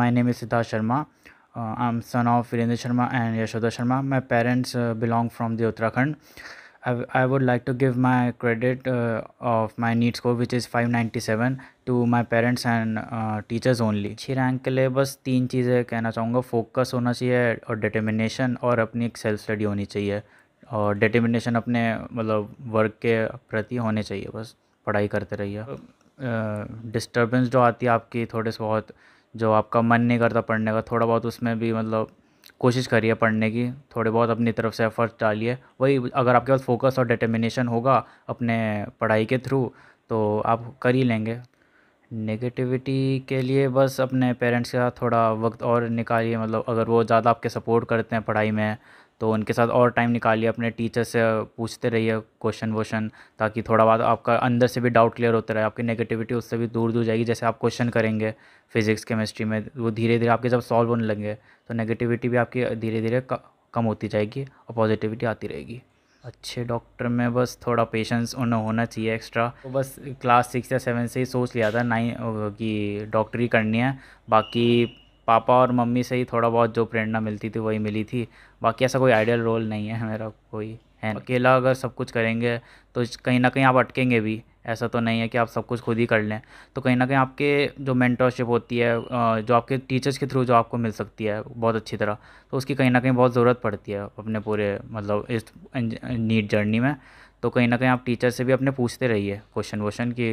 my name is Siddharth Sharma I am son of Virendra Sharma and Yashoda Sharma my parents belong from the Uttarakhand I would like to give my credit of uh, of needs को which is five ninety seven two parents parents and teachers only अच्छी rank के लिए बस तीन चीज़ें कहना चाहूँगा focus होना चाहिए और डिटर्मिनेशन और अपनी एक सेल्फ स्टडी होनी चाहिए और डिटर्मिनेशन अपने मतलब वर्क के प्रति होने चाहिए बस पढ़ाई करते रहिए डिस्टर्बेंस uh, uh जो आती है आपकी थोड़े से बहुत जो आपका मन नहीं करता पढ़ने का थोड़ा बहुत उसमें भी मतलब कोशिश करिए पढ़ने की थोड़े बहुत अपनी तरफ से एफर्ट डालिए वही अगर आपके पास फोकस और डिटर्मिनेशन होगा अपने पढ़ाई के थ्रू तो आप कर ही लेंगे नेगेटिविटी के लिए बस अपने पेरेंट्स के साथ थोड़ा वक्त और निकालिए मतलब अगर वो ज़्यादा आपके सपोर्ट करते हैं पढ़ाई में तो उनके साथ और टाइम निकालिए अपने टीचर से पूछते रहिए क्वेश्चन वोशन ताकि थोड़ा बहुत आपका अंदर से भी डाउट क्लियर होता रहे आपकी नेगेटिविटी उससे भी दूर दूर जाएगी जैसे आप क्वेश्चन करेंगे फिजिक्स केमिस्ट्री में वो धीरे धीरे आपके जब सॉल्व होने लगेंगे तो नेगेटिविटी भी आपकी धीरे धीरे कम होती जाएगी और पॉजिटिविटी आती रहेगी अच्छे डॉक्टर में बस थोड़ा पेशेंस उन्हें होना चाहिए एक्स्ट्रा तो बस क्लास सिक्स या सेवन से ही सोच लिया था नाइन कि डॉक्टरी करनी है बाकी पापा और मम्मी से ही थोड़ा बहुत जो प्रेरणा मिलती थी वही मिली थी बाकी ऐसा कोई आइडियल रोल नहीं है मेरा कोई है अकेला अगर सब कुछ करेंगे तो कहीं ना कहीं आप अटकेंगे भी ऐसा तो नहीं है कि आप सब कुछ खुद ही कर लें तो कहीं ना कहीं आपके जो मेंटरशिप होती है जो आपके टीचर्स के थ्रू जो आपको मिल सकती है बहुत अच्छी तरह तो उसकी कहीं ना कहीं बहुत ज़रूरत पड़ती है अपने पूरे मतलब इस नीट जर्नी में तो कहीं ना कहीं आप टीचर से भी अपने पूछते रहिए क्वेश्चन वोशन कि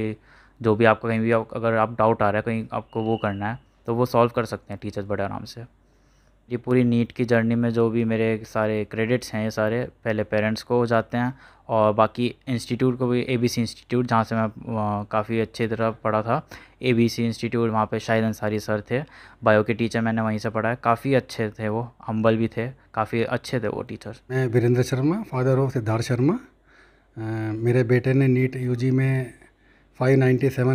जो भी आपको कहीं भी अगर आप डाउट आ रहा है कहीं आपको वो करना है तो वो सॉल्व कर सकते हैं टीचर्स बड़े आराम से ये पूरी नीट की जर्नी में जो भी मेरे सारे क्रेडिट्स हैं ये सारे पहले पेरेंट्स को जाते हैं और बाकी इंस्टीट्यूट को भी ए बी सी इंस्टीट्यूट जहाँ से मैं काफ़ी अच्छी तरह पढ़ा था ए बी सी इंस्टीट्यूट वहाँ पे शाहिद अंसारी सर थे बायो के टीचर मैंने वहीं से पढ़ा है काफ़ी अच्छे थे वो हम्बल भी थे काफ़ी अच्छे थे वो टीचर मैं वीरेंद्र शर्मा फादर ऑफ सिद्धार्थ शर्मा मेरे बेटे ने नीट यू में फाइव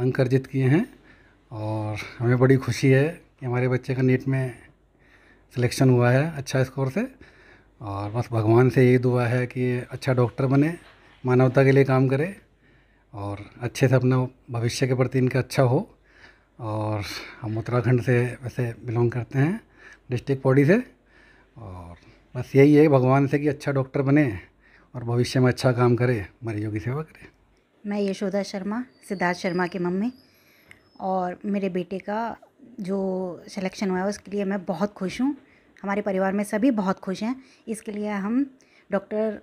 अंक अर्जित किए हैं और हमें बड़ी खुशी है कि हमारे बच्चे का नीट में सिलेक्शन हुआ है अच्छा स्कोर से और बस भगवान से यही दुआ है कि अच्छा डॉक्टर बने मानवता के लिए काम करे और अच्छे से अपना भविष्य के प्रति इनका अच्छा हो और हम उत्तराखंड से वैसे बिलोंग करते हैं डिस्ट्रिक्ट पौड़ी से और बस यही है भगवान से कि अच्छा डॉक्टर बने और भविष्य में अच्छा काम करे मरीजों की सेवा करे मैं यशोदा शर्मा सिद्धार्थ शर्मा की मम्मी और मेरे बेटे का जो सिलेक्शन हुआ है उसके लिए मैं बहुत खुश हूँ हमारे परिवार में सभी बहुत खुश हैं इसके लिए हम डॉक्टर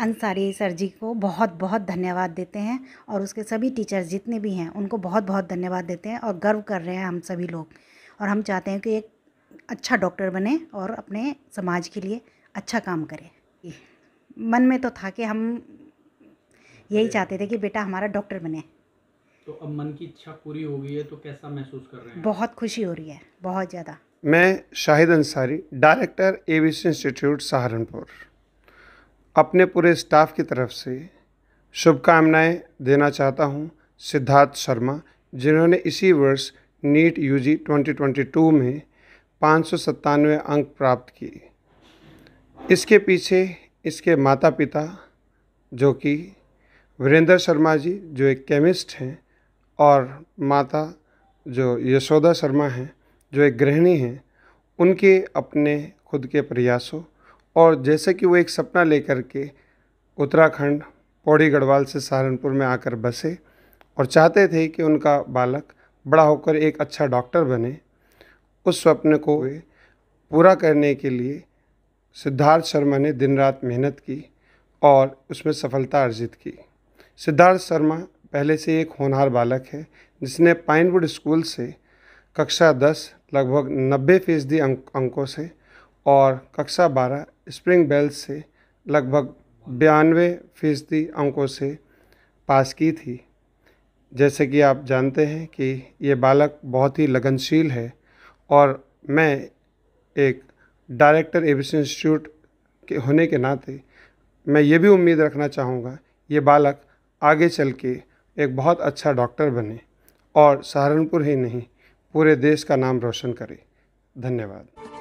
अंसारी सर जी को बहुत बहुत धन्यवाद देते हैं और उसके सभी टीचर्स जितने भी हैं उनको बहुत बहुत धन्यवाद देते हैं और गर्व कर रहे हैं हम सभी लोग और हम चाहते हैं कि एक अच्छा डॉक्टर बने और अपने समाज के लिए अच्छा काम करें मन में तो था कि हम यही चाहते थे कि बेटा हमारा डॉक्टर बने तो अब मन की इच्छा पूरी हो गई है तो कैसा महसूस कर रहे हैं बहुत खुशी हो रही है बहुत ज़्यादा मैं Shahid Ansari director aviation institute Saharanpur अपने पूरे स्टाफ की तरफ से शुभकामनाएं देना चाहता हूं सिद्धार्थ शर्मा जिन्होंने इसी वर्ष नीट यूजी 2022 में पाँच अंक प्राप्त किए इसके पीछे इसके माता पिता जो कि वीरेंद्र शर्मा जी जो एक केमिस्ट हैं और माता जो यशोदा शर्मा हैं जो एक गृहिणी हैं उनके अपने खुद के प्रयासों और जैसे कि वो एक सपना लेकर के उत्तराखंड पौड़ी गढ़वाल से सहारनपुर में आकर बसे और चाहते थे कि उनका बालक बड़ा होकर एक अच्छा डॉक्टर बने उस स्वप्न को पूरा करने के लिए सिद्धार्थ शर्मा ने दिन रात मेहनत की और उसमें सफलता अर्जित की सिद्धार्थ शर्मा पहले से एक होनहार बालक है जिसने पाइनवुड स्कूल से कक्षा दस लगभग नब्बे फीसदी अंकों से और कक्षा बारह स्प्रिंग बेल्स से लगभग बयानवे फीसदी अंकों से पास की थी जैसे कि आप जानते हैं कि ये बालक बहुत ही लगनशील है और मैं एक डायरेक्टर एविस इंस्टीट्यूट के होने के नाते मैं ये भी उम्मीद रखना चाहूँगा ये बालक आगे चल के एक बहुत अच्छा डॉक्टर बने और सहारनपुर ही नहीं पूरे देश का नाम रोशन करें धन्यवाद